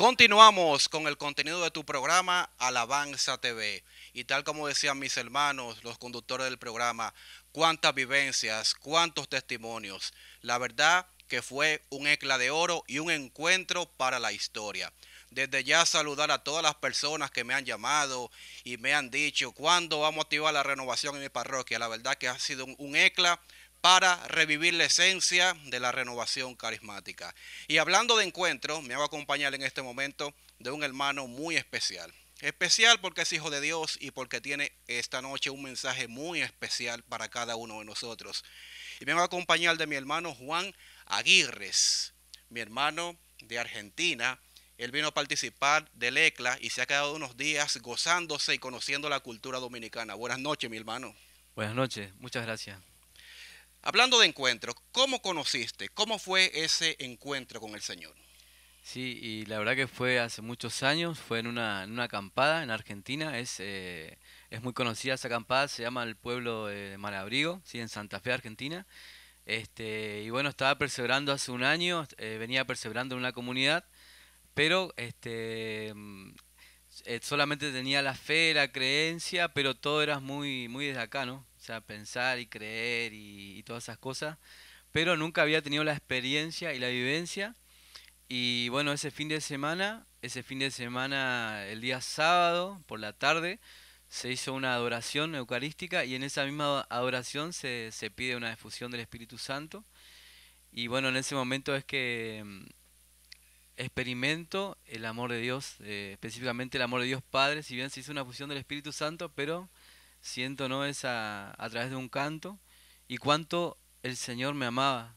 Continuamos con el contenido de tu programa Alabanza TV. Y tal como decían mis hermanos, los conductores del programa, cuántas vivencias, cuántos testimonios. La verdad que fue un ecla de oro y un encuentro para la historia. Desde ya saludar a todas las personas que me han llamado y me han dicho cuándo va a motivar la renovación en mi parroquia. La verdad que ha sido un, un ecla para revivir la esencia de la renovación carismática. Y hablando de encuentro, me va a acompañar en este momento de un hermano muy especial. Especial porque es hijo de Dios y porque tiene esta noche un mensaje muy especial para cada uno de nosotros. Y me va a acompañar de mi hermano Juan Aguirres, mi hermano de Argentina. Él vino a participar del ECLA y se ha quedado unos días gozándose y conociendo la cultura dominicana. Buenas noches, mi hermano. Buenas noches, muchas gracias. Hablando de encuentros, ¿cómo conociste? ¿Cómo fue ese encuentro con el Señor? Sí, y la verdad que fue hace muchos años, fue en una, acampada en Argentina, es, eh, es muy conocida esa acampada, se llama el pueblo de Malabrigo, ¿sí? en Santa Fe, Argentina. Este, y bueno, estaba perseverando hace un año, eh, venía perseverando en una comunidad, pero este, mm, eh, solamente tenía la fe, la creencia, pero todo era muy, muy desde acá, ¿no? o sea, pensar y creer y, todas esas cosas, pero nunca había tenido la experiencia y la vivencia. Y bueno, ese fin de semana, ese fin de semana, el día sábado por la tarde, se hizo una adoración eucarística y en esa misma adoración se, se pide una difusión del Espíritu Santo. Y bueno, en ese momento es que mm, experimento el amor de Dios, eh, específicamente el amor de Dios Padre, si bien se hizo una fusión del Espíritu Santo, pero siento no es a través de un canto y cuánto el Señor me amaba,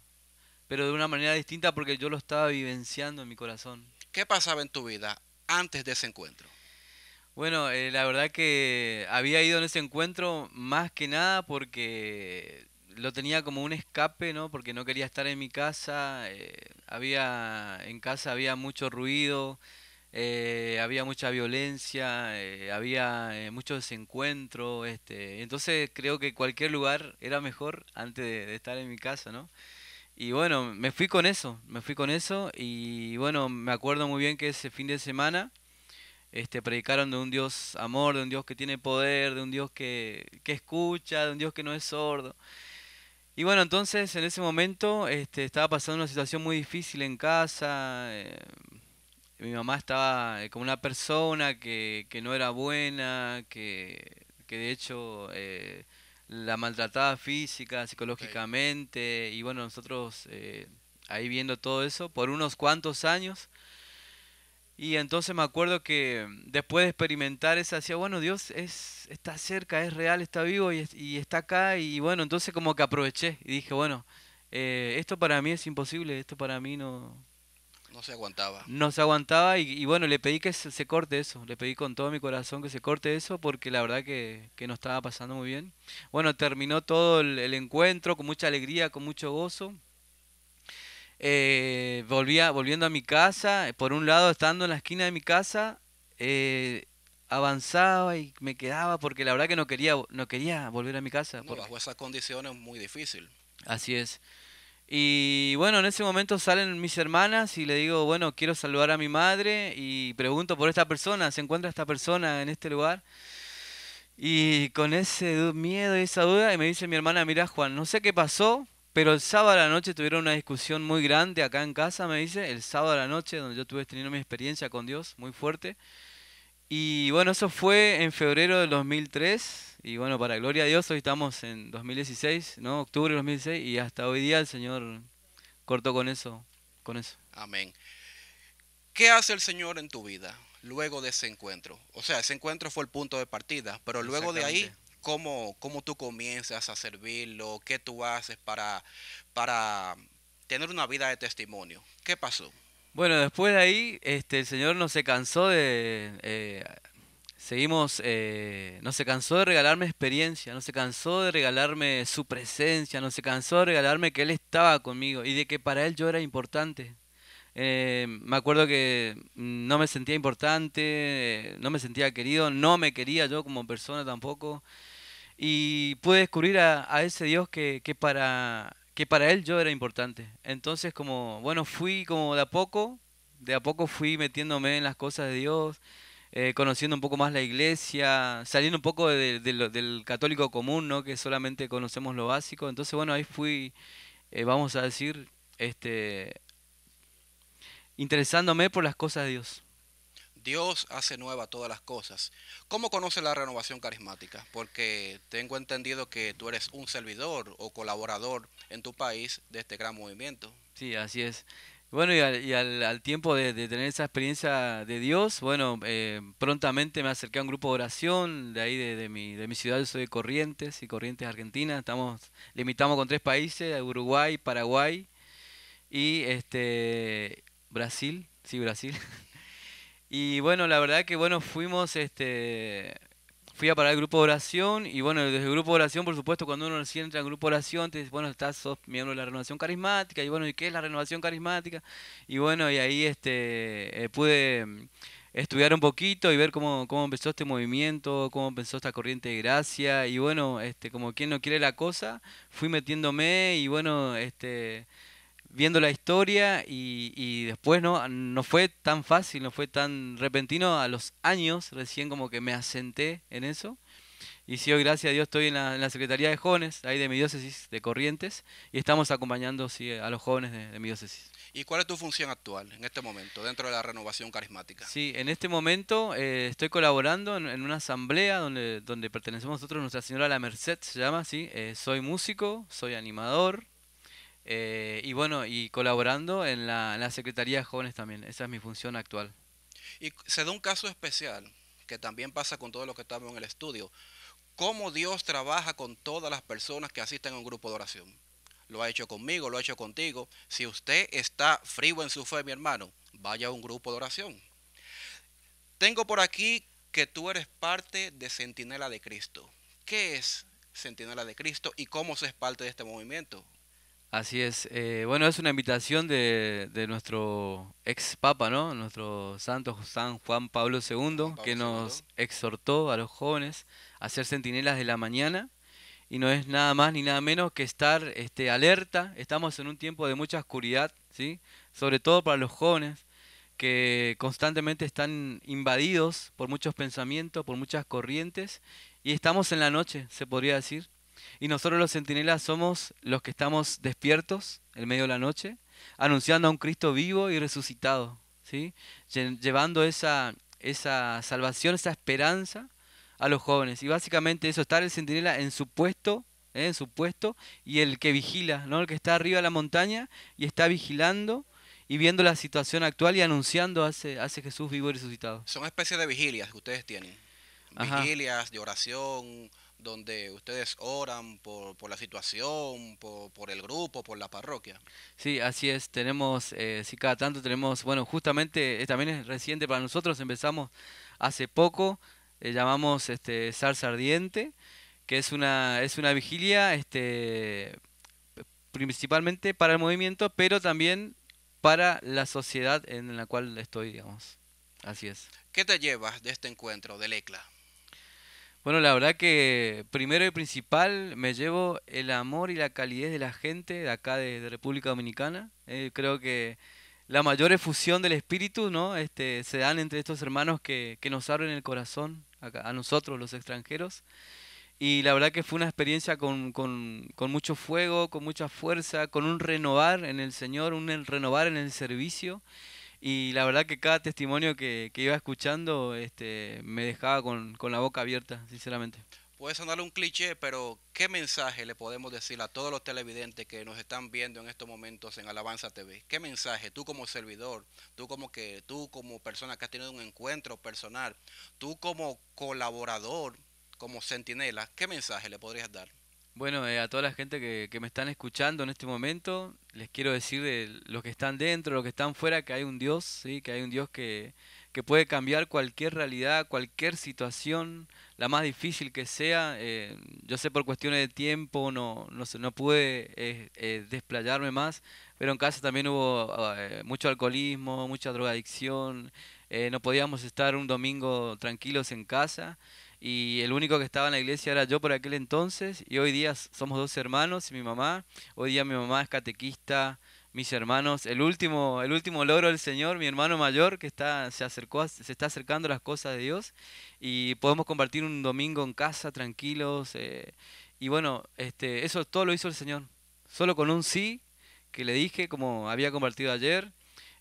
pero de una manera distinta porque yo lo estaba vivenciando en mi corazón. ¿Qué pasaba en tu vida antes de ese encuentro? Bueno, eh, la verdad que había ido en ese encuentro más que nada porque lo tenía como un escape, ¿no? Porque no quería estar en mi casa, eh, había en casa había mucho ruido, eh, había mucha violencia, eh, había muchos eh, mucho desencuentro, este, entonces creo que cualquier lugar era mejor antes de, estar en mi casa, ¿no? Y bueno, me fui con eso, me fui con eso y bueno, me acuerdo muy bien que ese fin de semana este, predicaron de un Dios amor, de un Dios que tiene poder, de un Dios que, que escucha, de un Dios que no es sordo. Y bueno, entonces en ese momento este, estaba pasando una situación muy difícil en casa, mi mamá estaba eh, como una persona que, que no era buena, que, de hecho eh, la maltrataba física, psicológicamente, y bueno, nosotros eh, ahí viendo todo eso por unos cuantos años. Y entonces me acuerdo que después de experimentar eso, decía, bueno, Dios es, está cerca, es real, está vivo y, está acá. Y bueno, entonces como que aproveché y dije, bueno, esto para mí es imposible, esto para mí no, no se aguantaba. No se aguantaba y, bueno, le pedí que se, corte eso, le pedí con todo mi corazón que se corte eso porque la verdad que, que no estaba pasando muy bien. Bueno, terminó todo el, encuentro con mucha alegría, con mucho gozo. Eh, volvía, volviendo a mi casa, eh, por un lado estando en la esquina de mi casa, eh, avanzaba y me quedaba porque la verdad que no quería, no quería volver a mi casa. Bajo esas condiciones muy difícil. Así es. Y bueno, en ese momento salen mis hermanas y le digo, bueno, quiero saludar a mi madre y pregunto por esta persona, ¿se encuentra esta persona en este lugar? Y con ese miedo y esa duda, y me dice mi hermana, mira Juan, no sé qué pasó, pero el sábado a la noche tuvieron una discusión muy grande acá en casa, me dice, el sábado a la noche, donde yo estuve teniendo mi experiencia con Dios muy fuerte. Y bueno, eso fue en febrero del 2003. Y bueno, para gloria a Dios, hoy estamos en 2016, ¿no? Octubre de 2016. Y hasta hoy día el Señor cortó con eso. Con eso. Amén. ¿Qué hace el Señor en tu vida luego de ese encuentro? O sea, ese encuentro fue el punto de partida, pero luego de ahí, ¿cómo, cómo tú comienzas a servirlo? ¿Qué tú haces para, para tener una vida de testimonio? ¿Qué pasó? Bueno, después de ahí, este, el Señor no se cansó de... Eh, seguimos, eh, no se cansó de regalarme experiencia, no se cansó de regalarme su presencia, no se cansó de regalarme que Él estaba conmigo y de que para Él yo era importante. Eh, me acuerdo que no me sentía importante, no me sentía querido, no me quería yo como persona tampoco. Y pude descubrir a, ese Dios que, que para que para él yo era importante. Entonces como, bueno, fui como de a poco, de a poco fui metiéndome en las cosas de Dios, eh, conociendo un poco más la iglesia, saliendo un poco del católico común, ¿no? Que solamente conocemos lo básico. Entonces, bueno, ahí fui, eh, vamos a decir, este, interesándome por las cosas de Dios. Dios hace nueva todas las cosas. ¿Cómo conoce la renovación carismática? Porque tengo entendido que tú eres un servidor o colaborador en tu país de este gran movimiento. Sí, así es. Bueno, y al, tiempo de, tener esa experiencia de Dios, bueno, eh, prontamente me acerqué a un grupo de oración de ahí, de, mi, ciudad, yo soy de Corrientes y Corrientes Argentina, estamos, limitamos con tres países, Uruguay, Paraguay y este Brasil, sí, Brasil. Y bueno, la verdad que bueno, fuimos, este, fui a parar el grupo de oración y bueno, desde el grupo de oración, por supuesto, cuando uno recién entra en el grupo de oración, te dice, bueno, estás, sos miembro de la renovación carismática y bueno, ¿y qué es la renovación carismática? Y bueno, y ahí este, eh, pude mm, estudiar un poquito y ver cómo, cómo empezó este movimiento, cómo empezó esta corriente de gracia y bueno, este, como quien no quiere la cosa, fui metiéndome y bueno, este viendo la historia y, después no, no fue tan fácil, no fue tan repentino. A los años recién como que me asenté en eso. Y sí, hoy gracias a Dios estoy en la, Secretaría de Jóvenes, ahí de mi diócesis, de Corrientes, y estamos acompañando a los jóvenes de, mi diócesis. ¿Y cuál es tu función actual en este momento dentro de la renovación carismática? Sí, en este momento eh, estoy colaborando en, una asamblea donde, donde pertenecemos nosotros, Nuestra Señora La Merced se llama, sí. Eh, soy músico, soy animador, eh, y bueno, y colaborando en la, Secretaría de Jóvenes también. Esa es mi función actual. Y se da un caso especial, que también pasa con todos los que estamos en el estudio. ¿Cómo Dios trabaja con todas las personas que asisten a un grupo de oración? Lo ha hecho conmigo, lo ha hecho contigo. Si usted está frío en su fe, mi hermano, vaya a un grupo de oración. Tengo por aquí que tú eres parte de Centinela de Cristo. ¿Qué es Centinela de Cristo y cómo se es parte de este movimiento? Así es. Eh, bueno, es una invitación de, de, nuestro ex Papa, ¿no? Nuestro santo San Juan Pablo II, que nos exhortó a los jóvenes a ser centinelas de la mañana. Y no es nada más ni nada menos que estar este, alerta. Estamos en un tiempo de mucha oscuridad, ¿sí? Sobre todo para los jóvenes que constantemente están invadidos por muchos pensamientos, por muchas corrientes. Y estamos en la noche, se podría decir. Y nosotros los centinelas somos los que estamos despiertos en medio de la noche, anunciando a un Cristo vivo y resucitado, ¿sí? llevando esa, esa salvación, esa esperanza a los jóvenes. Y básicamente eso, estar el centinela en su puesto, ¿eh? en su puesto, y el que vigila, ¿no? El que está arriba de la montaña y está vigilando y viendo la situación actual y anunciando hace, hace Jesús vivo y resucitado. Son especies de vigilias que ustedes tienen. Vigilias de oración, donde ustedes oran por, la situación, por, el grupo, por la parroquia. Sí, así es. Tenemos, si eh, sí, cada tanto tenemos, bueno, justamente eh, también es reciente para nosotros, empezamos hace poco, eh, llamamos este, Salsa Ardiente, que es una, es una vigilia este, principalmente para el movimiento, pero también para la sociedad en la cual estoy, digamos. Así es. ¿Qué te llevas de este encuentro del ECLA? Bueno, la verdad que primero y principal me llevo el amor y la calidez de la gente de acá de, República Dominicana. Eh, creo que la mayor efusión del espíritu, ¿no? Este, se dan entre estos hermanos que, nos abren el corazón a, nosotros, los extranjeros. Y la verdad que fue una experiencia con, con mucho fuego, con mucha fuerza, con un renovar en el Señor, un renovar en el servicio y la verdad que cada testimonio que, iba escuchando este, me dejaba con, la boca abierta, sinceramente. Puedes sonar un cliché, pero ¿qué mensaje le podemos decir a todos los televidentes que nos están viendo en estos momentos en Alabanza TV? ¿Qué mensaje tú como servidor, tú como que tú como persona que has tenido un encuentro personal, tú como colaborador, como sentinela, qué mensaje le podrías dar? Bueno, eh, a toda la gente que, que, me están escuchando en este momento, les quiero decir de los que están dentro, los que están fuera, que hay un Dios, ¿sí? que hay un Dios que, puede cambiar cualquier realidad, cualquier situación, la más difícil que sea. Eh, yo sé por cuestiones de tiempo no, no, no pude eh, desplayarme más, pero en casa también hubo mucho alcoholismo, mucha drogadicción, no podíamos estar un domingo tranquilos en casa y el único que estaba en la iglesia era yo por aquel entonces y hoy día somos dos hermanos y mi mamá, hoy día mi mamá es catequista, mis hermanos, el último, el último logro del Señor, mi hermano mayor que está, se, acercó, se está acercando a las cosas de Dios y podemos compartir un domingo en casa tranquilos eh, y bueno, este, eso todo lo hizo el Señor, solo con un sí que le dije como había compartido ayer,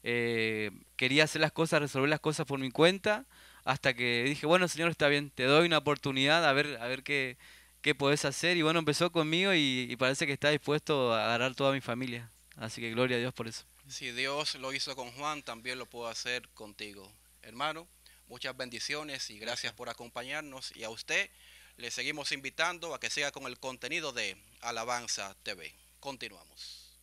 eh, quería hacer las cosas, resolver las cosas por mi cuenta, hasta que dije, bueno, señor, está bien, te doy una oportunidad a ver, a ver qué, qué podés hacer. Y bueno, empezó conmigo y, parece que está dispuesto a agarrar toda mi familia. Así que gloria a Dios por eso. Si Dios lo hizo con Juan, también lo puedo hacer contigo. Hermano, muchas bendiciones y gracias por acompañarnos. Y a usted le seguimos invitando a que siga con el contenido de Alabanza TV. Continuamos.